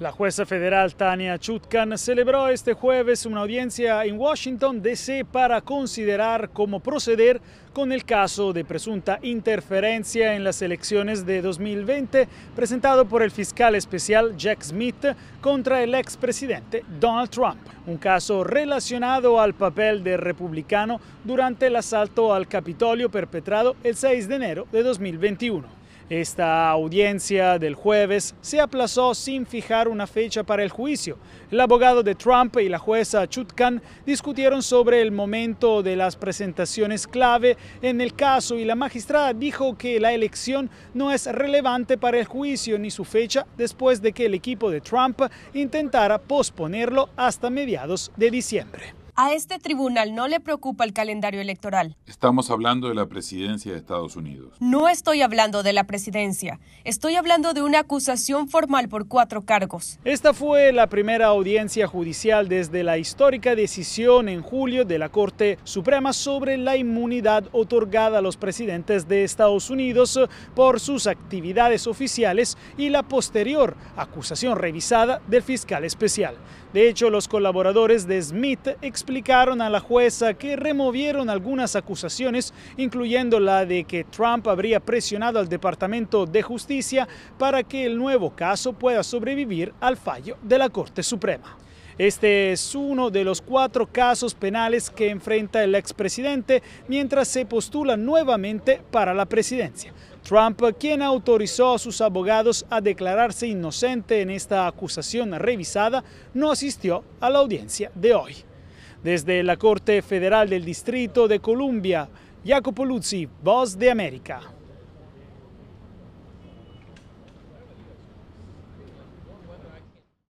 La jueza federal Tania Chutkan celebró este jueves una audiencia en Washington, D.C. para considerar cómo proceder con el caso de presunta interferencia en las elecciones de 2020 presentado por el fiscal especial Jack Smith contra el expresidente Donald Trump, un caso relacionado al papel de republicano durante el asalto al Capitolio perpetrado el 6 de enero de 2021. Esta audiencia del jueves se aplazó sin fijar una fecha para el juicio. El abogado de Trump y la jueza Chutkan discutieron sobre el momento de las presentaciones clave en el caso y la magistrada dijo que la elección no es relevante para el juicio ni su fecha después de que el equipo de Trump intentara posponerlo hasta mediados de diciembre. A este tribunal no le preocupa el calendario electoral. Estamos hablando de la presidencia de Estados Unidos. No estoy hablando de la presidencia. Estoy hablando de una acusación formal por cuatro cargos. Esta fue la primera audiencia judicial desde la histórica decisión en julio de la Corte Suprema sobre la inmunidad otorgada a los presidentes de Estados Unidos por sus actividades oficiales y la posterior acusación revisada del fiscal especial. De hecho, los colaboradores de Smith explicaron a la jueza que removieron algunas acusaciones, incluyendo la de que Trump habría presionado al Departamento de Justicia para que el nuevo caso pueda sobrevivir al fallo de la Corte Suprema. Este es uno de los cuatro casos penales que enfrenta el expresidente mientras se postula nuevamente para la presidencia. Trump, quien autorizó a sus abogados a declararse inocente en esta acusación revisada, no asistió a la audiencia de hoy. Desde la Corte Federal del Distrito de Columbia, Jacopo Luzzi, Voz de América.